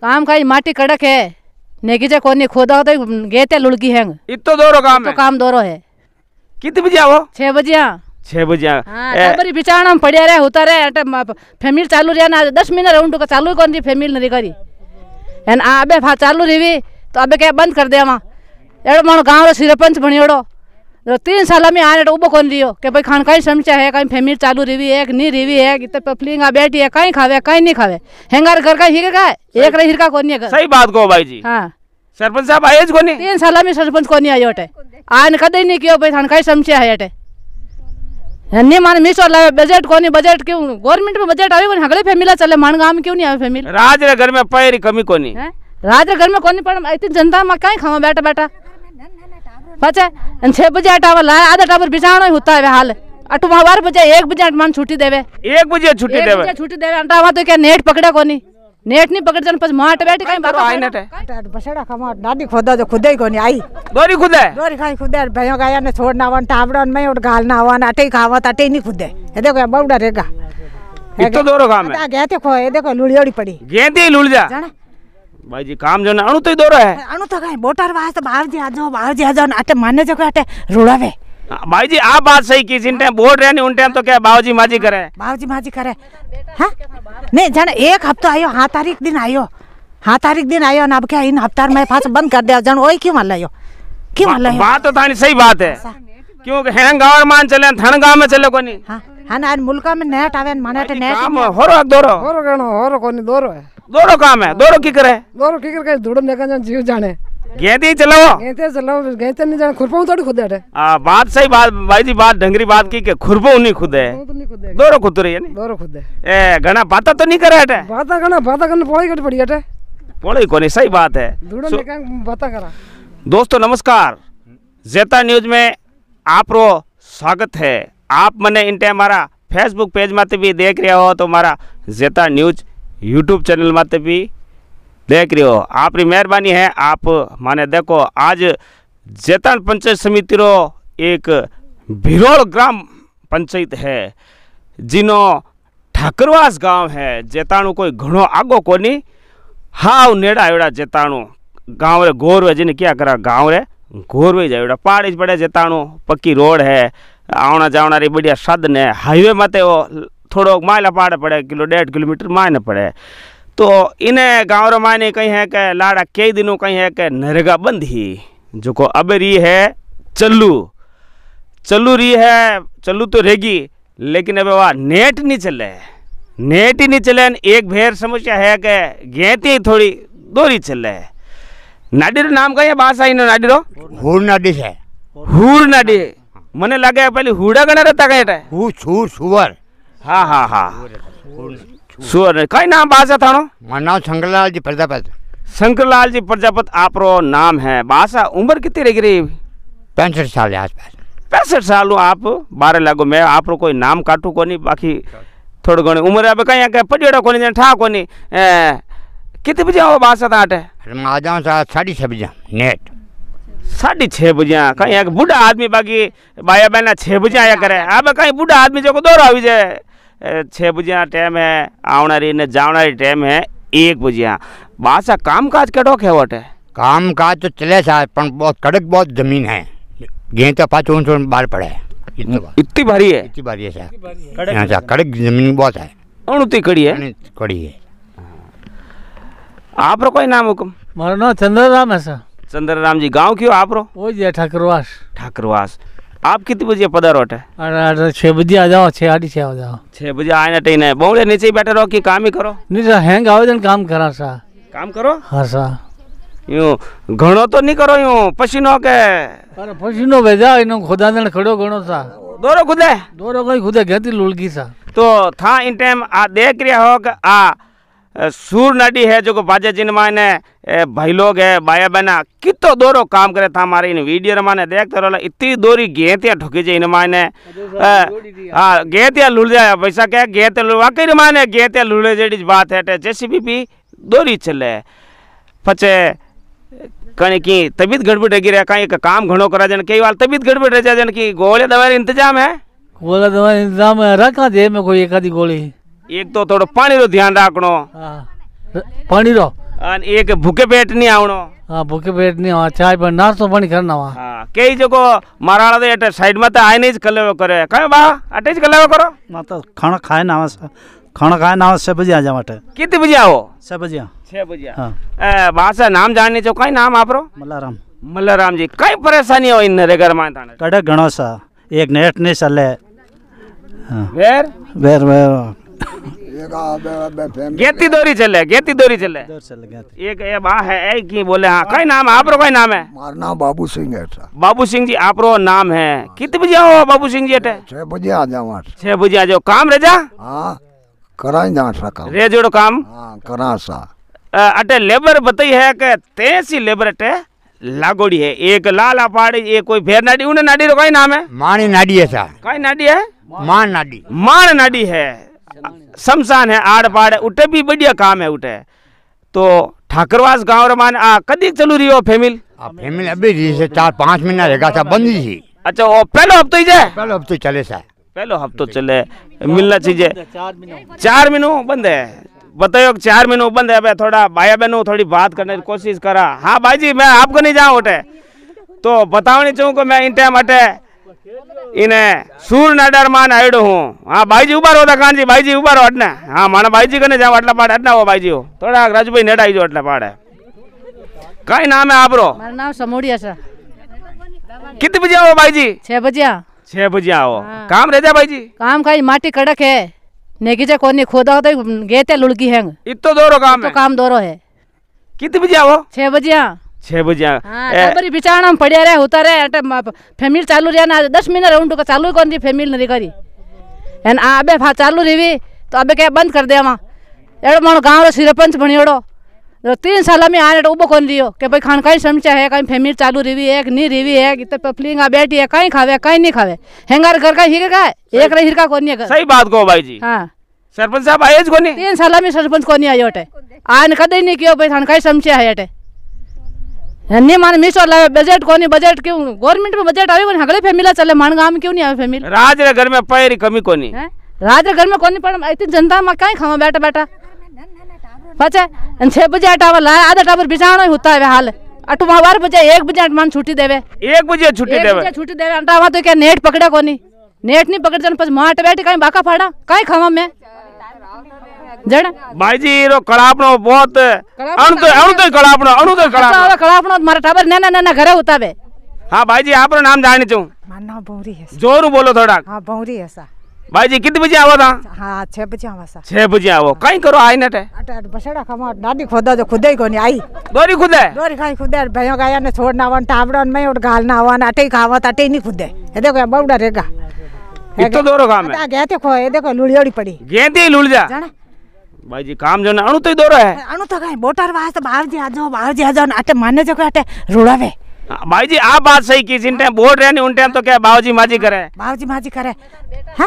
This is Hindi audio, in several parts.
काम खाई माटी कड़क है नेगीजे कोनी खोदा तो गेते लुड़की है इतो दोरो काम तो काम दोरो है कितने बजे आओ छह बजे हाँ छह बजे हाँ बिचारा हम पड़िया रहे होता रहे फैमिली चालू रहा ना दस मिनट राउंड का चालू कौन थी फैमिली नहीं करी एन अबे चालू रही तो अबे क्या बंद कर दे वहाँ एड़ो मानो गाँव रो सरपंच बनियोड़ो तो तीन साल में आने तो उबो कोन रियो के भाई खान कहीं समचा है कहीं फैमिली चालू रेवी है नहीं रेवी है इतने पफलिंग बैठी है कहीं खावे कहीं नहीं खावे हेंगार घर का हिर का एक रही हिरका कोनी है सही बात को भाई जी हाँ सरपंच साहब आए नहीं तीन साल में सरपंच कोनी आयो अटे आन कदे नहीं कियो भाई खान कहीं समचा है अटे नहीं मान मिसो लावे बजट कोनी बजट क्यों गवर्नमेंट में बजट आवे कोनी हगले फैमिला चले मान गांव में क्यों नहीं आवे फैमिली राज घर में पैर कमी कोनी राज रे घर में कोनी पर इतनी जनता में कहीं खावा बैठा बैठा पचे छह बजे टावर लाए आधा टावर बिछाना होता है हाल अठवा बार बजे एक बजे मन छुट्टी देवे एक बजे छुट्टी देवे छुट्टी देवे अंटावा तो क्या नेट पकड़े कोनी नेट नहीं पकड़ जन पछ माट बैठ कहीं बाबा आई नेट है बसेड़ा खमा दादी खुदा जो खुदा ही कोनी आई दोरी खुदा दोरी खाई खुदा भयो गाया ने छोड़ना वन टाबड़न में और गालना वन अटे खावा तटे नहीं खुदे ये देखो बबड़ा रेगा इतो दोरो काम है आ गए ये देखो लुड़ियोड़ी पड़ी गेंदी लुड़ जा जाना ભાઈજી કામ જો ને અણુ તો દોરો હે અણુ તો કાઈ બોટર વાસ તો બાવજી આજો બાવજી આજો આટે માને જો આટે રોડાવે भाई आप बात सही की जिनटे बोल रहे उन टाइम तो क्या बाबूजी माजी करे बाबूजी माजी करे हाँ नहीं जाने एक हफ्ता आयो हाँ तारीख दिन आयो हाँ तारीख दिन आयो ना अब क्या इन हफ्ता में फास बंद कर दिया जान ओई क्यों मान लो क्यों मान लो बात तो थानी सही बात है हाँ। क्योंकि हैं गांव मान चले थन गांव में चले कोनी हाँ हाँ ना मुल्का में नेट आवे माने नेट काम होरो दोरो होरो कोनी दोरो है दोनों काम है दोनों की करे दोनों की का धुड़न देखा जान जीव जाने गेंदी चलाओ गेंदे चलाओ गेंदे नहीं जाने खुरपा थोड़ी खुद है हाँ, आ बात सही बात भाई जी बात ढंगरी बात की के खुरपो नहीं खुद है दोनों खुद रही है नहीं दोनों खुद है ए घना बाता तो नहीं करे हटे बाता घना बाता करने पोड़ी कट पड़ी हटे पोड़ी कोनी सही बात है धुड़न देखा बाता करा दोस्तों नमस्कार जेता न्यूज में आप रो स्वागत है आप मैंने इन टाइम हमारा फेसबुक पेज माते भी देख रहे हो तो हमारा जेता न्यूज यूट्यूब चैनल माते भी देख रहे हो आपकी मेहरबानी है आप माने देखो आज जैतान पंचायत समिति रो एक भिरोल ग्राम पंचायत है जिनो ठाकरवास गांव है जेताणु कोई घणो आगो कोनी नहीं नेड़ा आयोड़ा जैताणु गाँव रे गोर वे जिन्हें क्या करा गाँव रे गोर वे जायोड़ा पहाड़ी पड़े जेताणु पक्की रोड है आना जावना बढ़िया साधन है हाईवे माते थोड़ो माइला पाड़े पड़े किलो डेढ़ किलोमीटर मायने पड़े तो इन्हें गाँव रो मायने कहीं है कि लाड़ा कई दिनों कहीं है कि नरेगा बंद ही जो को अब रही है चलू चलू रही है चलू तो रहेगी लेकिन अब वह नेट नहीं चले नेट ही नहीं चले एक भेर समस्या है कि गेंती ही थोड़ी दोरी चले नाडीरो नाम का है बास आई नाडीरो हुर नाडी है हुर नाडी मने लगे पहले हुड़ा गणा रहता कहता है छूर सुवर हाँ हाँ हाँ સુવર્ણ कई नाम બાદશાહ था મારું नाम शंकरलाल जी प्रजापत शंकरलाल जी प्रजापत आपरो नाम है बासा उम्र कितनी रह गई पैंसठ साल के पास पैंसठ साल हूँ आप बारह लागो मैं आपरो कोई नाम काटू कोनी बाकी थोड़ी घणी उम्र अब कहीं पजेड़ा को कोनी ठा को ए, कितने बजे आओ बासा था आठ फिर आ जाऊँ साढ़े छः बजे नेट साढ़े छः बजे कहीं बुढ़ा आदमी बाकी भाई बहना छः बजे आया करे अब कहीं बुढ़ा आदमी जो को दौरा आवी जाए छः बजे टाइम है आवना रही ने जावना रही टाइम है एक बजे बादशाह काम काज कटो के वोट है काम काज तो चले सा पर बहुत कड़क बहुत जमीन है गें तो पाँच सौ बाहर पड़े इतनी भारी है इतनी भारी है सर हाँ, कड़क जमीन बहुत है उनती कड़ी है कड़ी है हाँ। आप रो कोई नाम हुकुम मारो नाम राम है सर चंद्र राम जी गांव क्यों आप रो वो जी ठाकुरवास ठाकुरवास आप कितने बजे पधारो अटे अरे बजे आ जाओ छः साढ़े छः आ जाओ छः बजे आने टाइम है बहुड़े नीचे बैठे रहो कि काम ही करो नहीं सर हैंग आओ काम करा सा काम करो हाँ सा यूँ घणो तो नहीं करो यूँ पसीनो के अरे पसीनो भेजा इन खुदा जन खड़ो घणो सा दोरो खुदे दोरो कोई खुदे गति लुलगी सा तो था इन टाइम आ देख रहा हो आ सूर नडी है जो को बाजे जिन माने भाई लोग है बाया बना कितो दोरो काम करे था हमारे इन वीडियो माने देखते रहो इतनी दोरी गेतिया ठुकी जे इन माने हाँ गेतिया लुल जाए पैसा क्या गेतिया लुड़ वाकई माने गेतिया लुड़े जेडी बात है जैसी भी भी दोरी चले पचे कहीं की तबीयत गड़बड़ रह गई कहीं का काम घणो करा जन कई बार तबीयत गड़बड़ रह जाए जन की गोलियां दवा इंतजाम है गोलियां दवा इंतजाम रखा दे में कोई एक आधी गोली એક તો થોડો પાણીનો ધ્યાન રાખણો પાણી રો અને એક ભૂકે પેટ નહીં આવણો હા ભૂકે પેટ નહીં આવા ચાય પણ નાસ્તો પાણી કરના હા કેઈ જકો મારા વાળા એટલે સાઈડમાં તો આઈને જ કલેવો કરે કયો બા આટે જ કલેવો કરો માં તો ખાણ ખાઈને આવે છે ખાણ ખાઈને આવે છે બજે આજા માટે કેટલી બજે આવો છે બજે છે બજે હા બા સા નામ જાણને છો કઈ નામ આપરો મલ્લારામ મલ્લારામજી કઈ પરેશાની હોય ઇન્ને ઘરમાં તાણે કડે ઘણો સા એક નેટ નહીં ચાલે વેર વેર વેર गेती दोरी चले गेती दोरी चले एक ये बा हाँ, है ए की बोले हाँ कई नाम आप रो कई नाम है मारना बाबू सिंह है बाबू सिंह जी आप रो नाम है कितने बजे आओ बाबू सिंह जी अटे छह बजे आ जाओ आठ छह बजे आ जाओ काम रे जा हाँ करा जा काम रे जोड़ काम हाँ करा सा अटे लेबर बताई है के तेसी लेबर अटे लागोड़ी है एक लाल पाड़ी ये कोई फेर नाडी उन्हें नाडी रो कई नाम है मानी नाडी है सा कई नाडी है मान नाडी मान नाडी है शमशान है आड़ पाड़ उठे भी बढ़िया काम है उठे तो ठाकरवास गांव रमान आ कदी चलू रही हो फेमिल फेमिल अभी जी से चार पांच महीना रहेगा था बंद ही अच्छा वो पहले हफ्ते ही जाए पहले हफ्ते चले सा पहलो हफ्तो तो चले मिलना चाहिए चार महीनों बंद है बताओ चार महीनों बंद है थोड़ा भाई बहनों थोड़ी बात करने की कोशिश करा हाँ भाई जी मैं आपको नहीं जाऊँ उठे तो बताओ नहीं चाहूँ मैं इन टाइम हटे ઈને સૂરનાડાર માન આયડો હું હા ભાઈજી ઉભારો હતા કાનજી ભાઈજી ઉભારો અડને હા મારા ભાઈજી કને જાવ આટલા પાડે અડના હો ભાઈજીઓ થોડાક રાજુભાઈ નેડા આવી આટલા પાડે કઈ નામે આપરો મારું નામ સમોડિયા છે कितने बजे आओ भाई जी छह बजे छह बजे आओ हाँ। काम रहता भाई जी काम खाई माटी कड़क है नेगीजा कोनी खोदा होता गए थे लुड़की हैंग इतो दोरो काम तो है। काम दोरो है कितने बजे आओ छह बजे छह बजे हाँ, बिचारण पड़िया रहे होता रहे चालू रहा ना दस मिनट चालू रही नहीं करी है अबे चालू रही तो अबे क्या बंद कर दे वहाँ मानो गाँव रो सरपंच बनियोड़ो तो तीन साल में आने उबो भाई खान कहीं समस्या है कहीं चालू रही है नहीं रही है इतने बैठी है कहीं खावे कहीं नहीं खावे हेंगार घर का एक रही हिरका कौन सही बात कहो भाई जी हाँ सरपंच साहब आए तीन साल में सरपंच आने कदे नहीं कियो भाई खान कहीं समस्या है अटे नहीं माने मिनिस्टर लावे बजट कोनी बजट क्यों गवर्नमेंट में बजट आवे कोनी हगले फैमिला चले मान गांव क्यों नहीं आवे फैमिली राज रे घर में पाए कमी कोनी राज रे घर में कोनी पण इतनी जनता में काई खावा बैठा बैठा पचे अन 6 बजे टावर लाए आधा टावर बिचाणो होता है हाल अठवा बार बजे 1 बजे अटमान छुट्टी देवे 1 बजे छुट्टी देवे 1 बजे छुट्टी देवे अंटावा तो क्या नेट पकड़े कोनी नेट नहीं पकड़ जन पछ माट बैठ काई बाका फाड़ा काई खावा मैं જણ બાઈજી એરો કળાપણો બહોત અણુ તો અણુ તો કળાપણો અણુ તો કળાપણો કળાપણો મારા ટાબર નાના નાના ઘરે ઉતાવે હા બાઈજી આપણો નામ જાણી છું મારું નામ ભૌરી હે જોરું બોલો થોડા હા ભૌરી હસા भाई कितने बजे आवा था हाँ छह बजे आवा सा छह बजे आवो कहीं करो आई नट है बसेड़ा खमा दादी खुदा जो खुदे ही कोनी आई दोरी खुदे दोरी खाई खुदे भयो गाया ने छोड़ना वन टावड़न में और गालना वन अटे खावा तटे नहीं खुदे ये देखो बबड़ा रेगा इतो दोरो काम है गए थे ये देखो लुड़ियोड़ी पड़ी गए लुड़ जा जाना भाई जी काम जो ભાઈજી કામ જો ને અણુ તો દોરો હે અણુ તો કાઈ બોટાર વાસ તો બાવજી આજો બાવજી આજો આટે માને જો આટે રોડાવે भाई जी आप बात सही की जिन बोल रहे नहीं उन टाइम तो क्या जी माजी करे जी माजी करे हाँ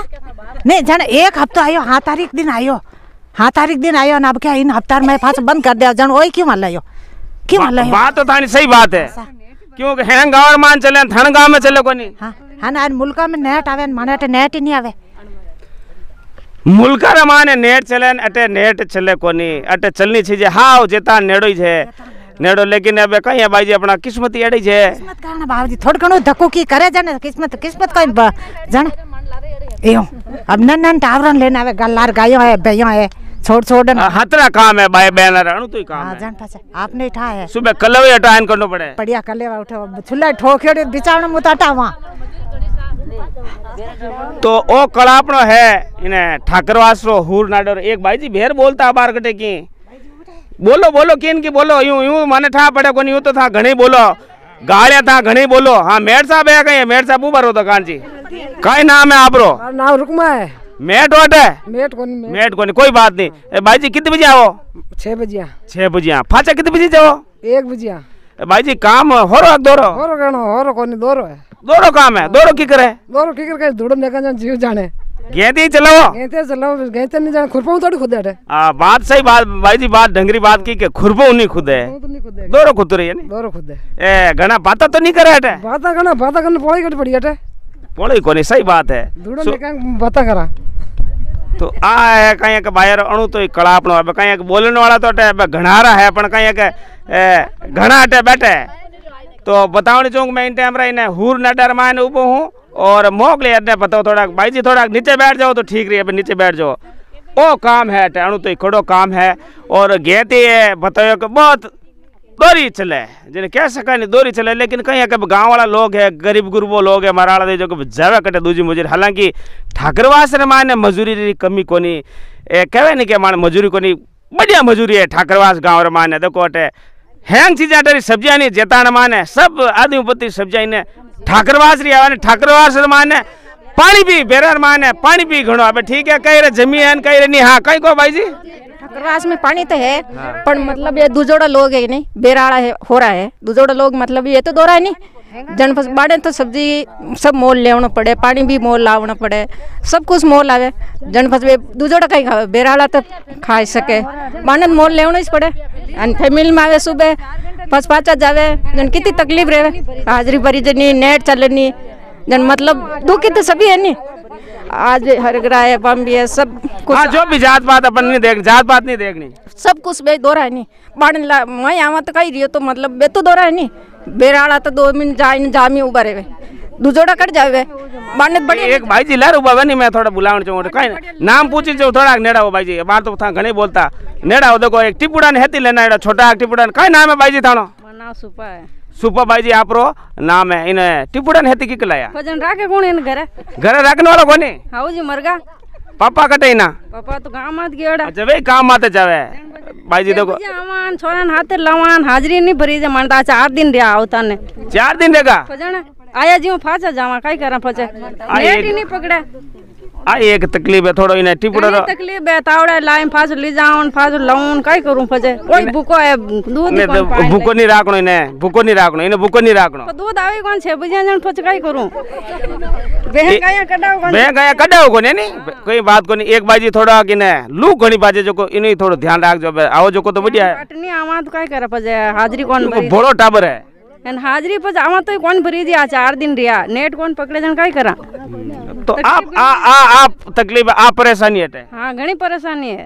नहीं जाने एक हफ्ता आयो हाँ तारीख दिन आयो हाँ तारीख दिन आयो ना अब क्या इन हफ्तार में पास बंद कर दिया जान वही क्यों मान लो क्यों मान लो बात तो थानी सही बात है क्यों हैं गाँव मान चले थन गांव में चले को नहीं हाँ हाँ ना मुल्का में नेट आवे माने नेट ही नहीं आवे ముల్కరమానే నేట్ చెలే అటే నేట్ చెల్లే కొని అటే చల్ని छि जे हाव जेता नेड़ोई छे नेड़ो लेकिन अब कहीं भाई जी अपना किस्मत ही छे किस्मत कारण बाबूजी थोड़ घणो धक्को की करे जाने किस्मत किस्मत कोई जण एयो अब नन नन टावरन लेने आवे गल्लार गायो है भयो है छोड़ छोड़ हतरा काम है बाय बहन तो ही काम है आपने इठा है सुबह कलवे हटान करनो पड़े बढ़िया कलवे उठो छुला ठोखियो बिचावण मुताटा वा तो ओ कलापणो है इने ठाकरवास हुर नाडो एक भाई जी भेर बोलता बार कटे की बोलो बोलो किन की बोलो यूं यूं माने ठा पड़े कोनी यूं तो था घणी बोलो गाड़िया था घणी बोलो हाँ मेर साहब है कहीं मेर साहब उबरो तो कान जी कई नाम है आप नाम रुकमा है मेट वाट है मेट कोनी मेट, मेट कोनी कोई बात नहीं हाँ। भाई जी कितने बजे आओ छह बजे छह बजे फाचा कितने बजे जाओ एक बजे भाई जी काम हो रो दोरो हो रो कहनो हो रो कोनी दोरो है दोरो काम है दोरो की करे दोरो की करे धुड़ देखा जान जीव जाने गेंदे चलाओ गेंदे चलाओ गेंदे नहीं जाने खुरपो थोड़ी खुद है आ, बात सही बात भाई जी बात डंगरी बात की के खुरपो नहीं खुद है दोरो खुद रही है नहीं दोरो खुद है ए घना बाता तो नहीं करे हटे बाता घना बाता करने पड़ी कट पड़ी हटे पड़ी कोनी सही बात है धुड़ देखा बाता करा तो આ अणु तो બાયર અણું તો કળાપણો હવે કંઈક બોલણવાળા તો અટે ઘણારા હે પણ કંઈક ઘણા અટે બેઠે तो बतावनी चौंक मैं इन टाइम रही हूर न डर मायने हूँ और ले अटे बताओ थोड़ा भाई जी थोड़ा नीचे बैठ जाओ तो ठीक रही है नीचे बैठ जाओ ओ काम है अणु तो खड़ो काम है और गेती है बताओ बहुत દોરી चले જેને कह सका नहीं દોરી चले लेकिन कहीं के गाँव वाला लोग है गरीब गुरबो लोग है मराड़ा दे जो कि जावे कटे दूजी मुजर हालांकि ठाकरवास ने माने मजूरी री कमी कोनी ए कहवे ने के माने मजूरी कोनी बढ़िया मजूरी है ठाकरवास गाँव रे माने देखो अटे हैंग चीजा अटे सब्जियां नहीं जेताण माने सब आदमी पति सब्जियां ने ठाकरवास री आवाने ठाकरवास रे माने पानी भी बेरा माने पानी भी घड़ो अबे ठीक है कई रे जमी है कई रे नहीं हाँ कहीं को भाई जी रास में पानी तो है हाँ। पर मतलब ये दुजोड़ा लोग है नहीं बेराड़ा है हो रहा है दुजोड़ा लोग मतलब ये तो दोरा है नहीं जन बाड़े तो सब्जी सब मोल लेना पड़े पानी भी मोल लावना पड़े सब कुछ मोल आवे जनपस वे दूजोड़ा कहीं खावे बेराड़ा तो खा सके बानन तो मोल लेना ही पड़े अन फैमिली में आवे सुबह पाँच पाँच जावे जन कितनी तकलीफ रहे हाजरी भरी जनी नेट चलनी जन मतलब दुखी तो सभी है नहीं आज हरगरा है बम भी है सब कुछ हाँ, जो भी जात पात अपन नहीं देख जात पात नहीं देखनी सब कुछ बे दो रहा नहीं मैं आवा तो कही रही तो मतलब बे तो दो रहा नहीं बेराड़ा तो दो मिनट जाए जामी उबरे हुए दूजोड़ा कट जावे बाने बड़ी एक भाई जी लार उबा नहीं मैं थोड़ा बुलावण चाहूँ कहीं नाम पूछी चाहूँ थोड़ा नेड़ा हो भाई जी बार तो था घने बोलता नेड़ा हो देखो एक टिपुड़ा नहीं है लेना छोटा एक टिपुड़ा कहीं नाम है भाई जी थानो नाम सुपा है सुपा भाई जी आप रो नाम है टिपुडन ಸೂಪರ್ವೈಜಿ ಯಾಪ್ರು ನಾಮ ಇನ್ನ ಟಿಪ್ಪುಡನ್ ಹೆತ್ತಿಕ್ಕಿಕ್ಕಿಲ್ಲಯ್ಯ इन घरे घरे रखने वाला कौन है ಕೋನಿ ಹೌದು मरगा पापा कटे ना पापा तो काम आत गेड़ा जवे काम आते जावे भाई जी देखो आवान छोरन हाथे लवान हाजरी नहीं भरी जे मानता चार दिन रे आवता ने चार दिन भजन आया जी फाचा जावा काई करा फचे नेट ही नहीं पकड़ा आ एक तकलीफ है थोड़ा इने टिपड़ा रो तकलीफ है तावड़ा लाइन फास ले जाऊं फास लाऊं काई करूं फजे कोई भूको है दूध नहीं तो भूको नहीं राखनो इने भूको नहीं राखनो इने भूको नहीं राखनो दूध आवे कौन छे बुझे जन फज काई करूं बहन गया कडाओ कौन बहन नहीं कोई बात को नहीं एक बाजी थोड़ा किने लू घणी बाजे जो को इने थोड़ा ध्यान राख जो आओ जो को तो बढ़िया है अटनी हम्म, आवा तो काई करे फजे हाजरी कौन बड़ो टाबर है एन हाजरी पर आवा तो कौन भरी दिया चार दिन रिया नेट कौन पकड़े जन काई करा તો આપ આ આ આપ તકલીફ આ પરેશાની હટે हाँ घनी परेशानी है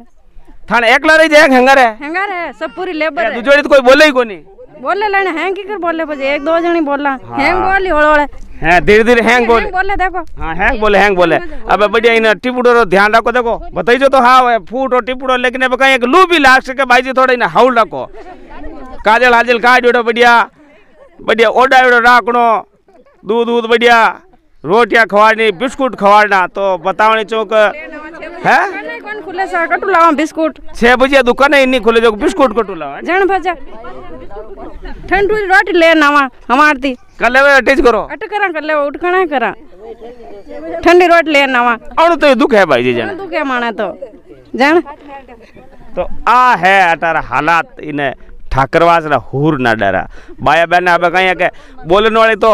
थाने एकला रही जाए हंगारे हंगार है सब पूरी लेबर है दुजोड़ी तो कोई बोले ही कोनी बोले लेने हैंग की कर बोले बजे एक दो जनी बोला हैंग बोली होड़ हैं धीरे धीरे हैंग बोले बोले देखो हाँ हैंग बोले हैंग बोले अबे बढ़िया इन टिपुड़ो रो ध्यान रखो देखो बताई जो तो हाँ फूट और टिपुड़ो लेकिन अब कहीं एक लू भी लाग सके भाई जी थोड़ा इन हाउल रखो काजल हाजल काट बढ़िया बढ़िया ओडा ओडो दूध दूध बढ़िया रोटियां खवानी बिस्कुट खवाना तो बतावनी चौक है खुले सा कटु लाओ बिस्कुट छे बजे दुकान ही खुले जो बिस्कुट कटु लाओ जन भजा ठंडू रोटी ले नावा हमार दी कल ले करो अट करा कल ले उठकना करा ठंडी रोट ले नावा और तो दुख है भाई जी जन दुख है माने तो जन तो आ है अटार हालात इने ઠાકરવાસના હૂરના ડારા બાયાબેન હવે કંઈ કે બોલનવાળી તો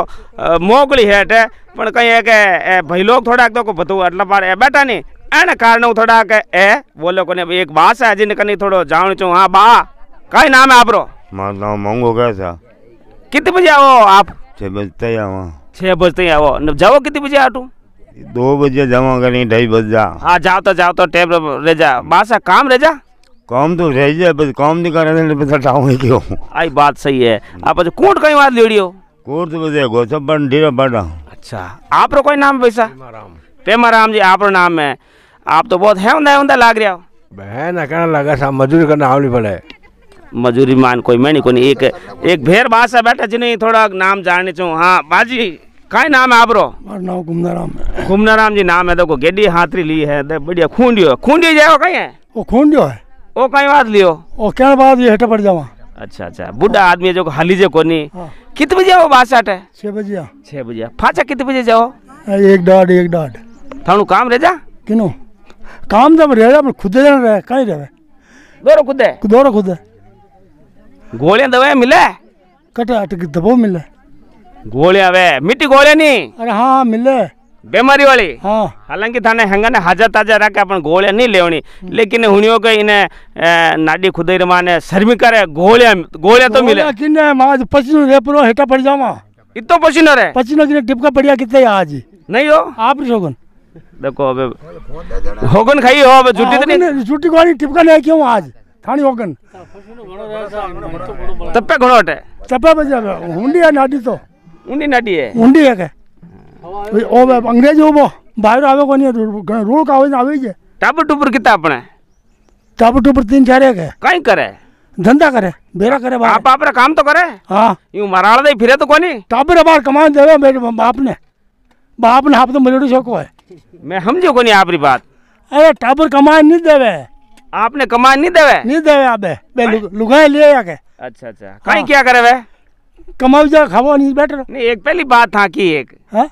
મોકલી હેઠે પણ કંઈ કે એ ભૈલોક થોડાક તો બધું એટલે મારે બેટા નહીં એને કારણે હું થોડાક એ બોલો કોને એક બા છે હજી કની થોડો જાણું છું હા બા કઈ નામ આપરો મારું નામ મોંઘો કહે છે કેટલી બજે આવો આપ છે બજે તૈયાર આવો છે બજે તૈયાર આવો જાઓ કેટલી બજે આટું दो बजे जमा करें ढाई बजे जा हाँ जाओ तो जाओ तो टेब रह जा बासा काम रह जा काम तो रह जाए बस काम नहीं कर रहे बस हटाऊंगे क्यों आई बात सही है आप जो कोर्ट कहीं बात लेडियो कोर्ट तो बस गो सब बन डेरा बड़ा अच्छा आप रो कोई नाम पैसा पेमा राम जी आप रो नाम है आप तो बहुत है उंदा उंदा लाग रहा हो बहन कहना लगा सा मजदूर का नाम नहीं पड़े मजदूरी मान कोई मैं नहीं कोई एक एक भेर बात बासा बैठा जिन्हें थोड़ा नाम जानने चाहूँ हाँ बाजी का नाम है आपरो मारो नाम घुमना राम घुमना जी नाम है देखो गेडी हाथरी ली है बढ़िया खूंडियो खूंडियो जाओ कहीं है वो खूंडियो है ओ कहीं बात लियो ओ क्या बात ये हेठा पड़ जावा अच्छा अच्छा बूढ़ा आदमी जो हाली जे कोनी कितने बजे आओ बासठ है छह बजे छह बजे फाचा कितने बजे जाओ एक डाढ़ एक डाढ़ थानू काम रह जा किनो काम जब रह जा खुद जन रह कहीं रहे दोरो खुद है दोरो खुद है गोलियां दवाएं मिले कटा अटक दबाव मिले गोलियां वे मिट्टी गोलियां नहीं अरे हाँ मिले બેમારી વાળી હાલાકી થાને હંગાને હાજર તાજા રાખે नहीं लेनी हम्म। लेकिन લેવણી के इन्हें नाडी ઇને નાડી ખુદઈ રમાને શર્મિકારે ગોળે तो मिले મિલે माज માજ रे पुरो हेटा पड़ જામા इतो पसीनो रे पसीनो जी टिपका पड़िया कितने आज नहीं हो आप रिशोगन देखो अबे होगन खाई हो अबे झूठी तो नहीं झूठी टिपका नहीं क्यों आज थानी होगन बजा हुंडी है नाडी तो हुंडी नाडी है हुंडी है क्या ओ अंग्रेज हो बाहर आवे कोनी रोड का आवे आवे जे टप टुपर किता अपने टप टुपर तीन चार एक है काई करे धंधा करे बेरा करे बाप बाप रे काम तो करे हां यु मराळ दे फिरे तो कोनी टप रे बार कमा देवे मेरे बाप ने बाप ने आप तो मलेड़ी शोको है मैं समझो कोनी आपरी बात अरे टप कमा नहीं देवे आपने कमा नहीं देवे नहीं देवे आबे बे लुगाई ले आके अच्छा अच्छा काई क्या करे वे कमाऊ जा खावो नहीं बैठ नहीं एक पहली बात था कि एक हां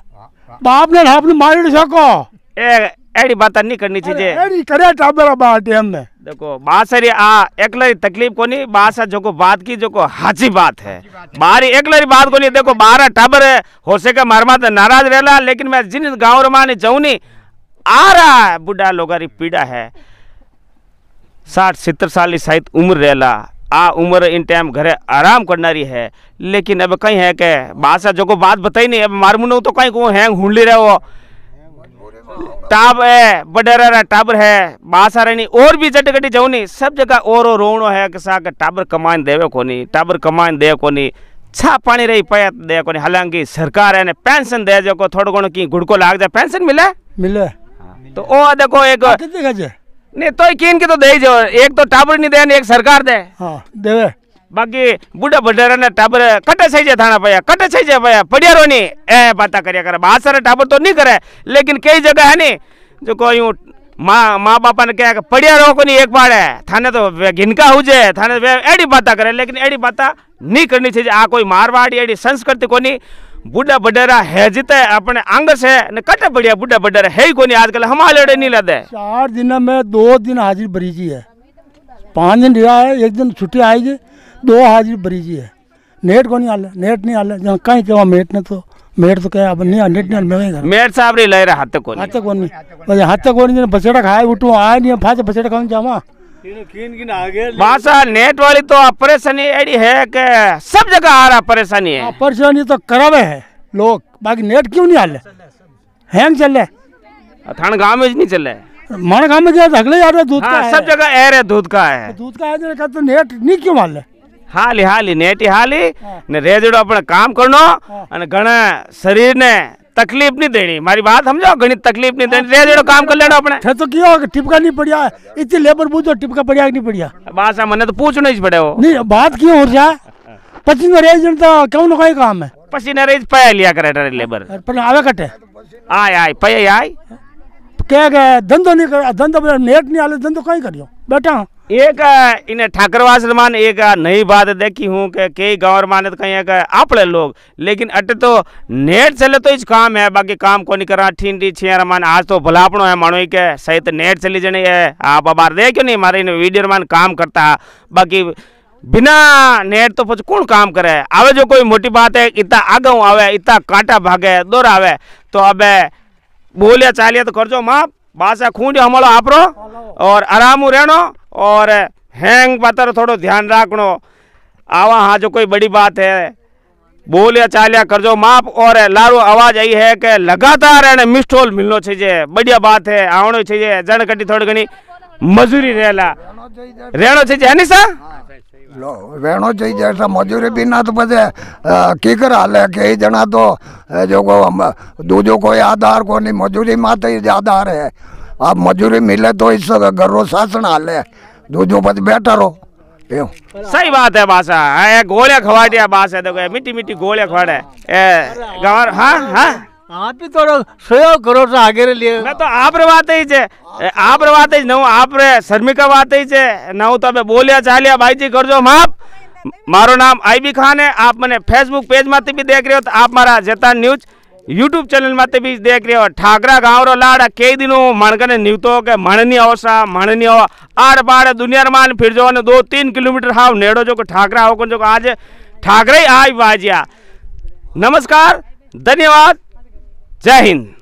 બાપને હાપને મારી શકો એ એડી વાત નહીં કરની છે એડી કરે ટાબરા બાટ એમને देखो बात आ एकलरी तकलीफ को नहीं बात जो को बात की जो को हाची बात है बारी एकलरी बात को नहीं देखो बारह टाबर है हो सके मार तो नाराज रहला लेकिन मैं जिन गाँव रमाने जाऊनी आ रहा है बुढ़ा लोगारी पीड़ा है साठ सत्तर साल शायद उम्र रहला आ उम्र इन આ ઉંમર ઇન ટાઈમ ઘરે આરામ કરનારી હે લેકિન હવે કંઈ હે કે બાસા જોકો વાત બતાવી નહીં હવે तो कहीं को हैंग हूं ले रहे રહ્યો टाब है बडेरा टाबर है बासा रहनी और भी जट गटी नहीं सब जगह और रोणो है कि सा टाबर कमाइन देवे को नहीं टाबर कमाइन दे नहीं छा पानी रही पया दे को नहीं हालांकि सरकार है ने पेंशन दे जो को थोड़ा गुण की घुड़को लाग जाए पेंशन मिले मिले हाँ, तो ओ देखो एक नहीं तो किन की तो दे जो एक तो टाबर नहीं दे एक सरकार दे हाँ देवे बाकी बुढ़ा भंडारा ने टाबर कटे सही थाना पाया कटे सही पाया पड़ियारो नहीं ए बात करिया करे बहुत सारे टाबर तो नहीं करे लेकिन कई जगह है नहीं जो को माँ माँ बापा ने क्या पड़िया रहो को नहीं एक बार है थाने तो घिनका हो जाए थाने एडी बात करे लेकिन एडी बात नहीं करनी चाहिए आ कोई मारवाड़ी एडी संस्कृति को नहीं બુડા બડેરા હે જીતે अपने आंग से ने कटे बढ़िया बूढ़ा बडरा है ही कोनी आजकल हम लेड़े नहीं लादे चार दिन में दो दिन हाजिर बरीजी है पांच दिन रिहा है एक दिन छुट्टी आएगी दो हाजिर बरीजी है नेट को नहीं आले नेट नहीं आले जहाँ कहीं क्या मेट ने तो मेट तो क्या अब नहीं नेट नहीं मैं मेट साहब रे ले रहा हाथ तक कोनी हाथ तक कोनी हाथ तक कोनी बसेड़ा खाए उठो आए नहीं फाचे बसेड़ा खाने जावा वहाँ नेट वाली तो परेशानी एडी है कि सब जगह आ रहा परेशानी है परेशानी तो करावे है लोग बाकी नेट क्यों नहीं हाले हैंग चले थाना गांव में नहीं चले मारा गांव में गया अगले यार दूध का सब जगह एर है दूध का है दूध का है तो नेट नहीं क्यों हाले हाली हाली नेट हाली ने रेजड़ो अपने काम करनो અને ઘણા શરીરને तकलीफ नहीं देनी हमारी बात समझो गणित तकलीफ नहीं देनी રે જેડો काम कर લેડો अपने છે अच्छा, तो કયો કે टिपका नहीं पड़िया इतने लेबर पूछो टिपका पड़िया कि नहीं पड़िया बात मैंने तो पूछना ही पड़े वो नहीं बात क्यों हो रहा पसीना रेज तो क्यों कोई काम है पसीना रेज पे लिया करे रे लेबर पर आवे कटे आय आय पे आय के धंधो नहीं कर धंधो नेट नहीं आले धंधो कहीं करियो बेटा हूं एक इन ठाकरवास मान एक नई बात देखी हूँ कि कई गाँव मान तो कहीं एक आपड़े लोग लेकिन अट तो नेट चले तो इस काम है बाकी काम को नहीं करा ठीन डी छियार मान आज तो भला है मानो के सही तो नेट चली जानी है आप अबार दे क्यों नहीं मारे इन वीडियो मान काम करता बाकी बिना नेट तो कुछ कौन काम करे आवे जो कोई मोटी बात है इतना आगे आवे इतना कांटा भागे दौड़ आवे तो अब बोलिया चालिया तो कर जो माप बासा खूंड हमलो आपरो और आराम रहनो और हैंग पतर थोड़ो ध्यान रखनो आवा हाँ जो कोई बड़ी बात है बोलिया चालिया करजो माप और लारू आवाज आई है कि लगातार है मिस्टोल मिलनो चाहिए बढ़िया बात है आवनो चाहिए जड़ कटी थोड़ी घनी मजूरी रहला रहना चाहिए है नहीं सर हाँ। લો વેણો થઈ જાય એટલે મજૂરી બી ના તો પછી કીકર હાલે કે એ જણા તો જોગો દૂજો કોઈ આધાર કોની મજૂરી માથે જ આધાર હે આ મજૂરી મિલે તો ઈ ઘરનો શાસન હાલે દૂજો પછી બેઠા રહો सही बात है बासा गोलियां खवाटिया बास है देखो मीठी मीठी गोलियां खवाड़े गाँव हाँ हाँ आप ही थोरो सहयोग करो છો આગળ લે મેં તો આપણે વાત એ છે આપણે વાત જ નવું આપણે શર્મિકા વાત એ છે નવું તમે બોલ્યા ચાલ્યા ભાઈજી કરજો માફ મારું નામ આઈબી ખાન હે આપ મને ફેસબુક પેજમાંથી બી દેખ રહ્યો તો આપ મારા જતા ન્યૂઝ યુટ્યુબ ચેનલમાંથી બી દેખ રહ્યો ઠાકરા ગાંવરો લાડ કઈ દિનું મણકને નીવતો કે મણની અવસા મણની અવા આડ પાડ દુનિયામાં ફિરજો અને દો તીન કિલોમીટર હાવ નેડો જો કે ઠાકરા હોકો જો આજે ઠાકરે આજ વાજ્યા નમસ્કાર ધન્યવાદ জয় হিন্দ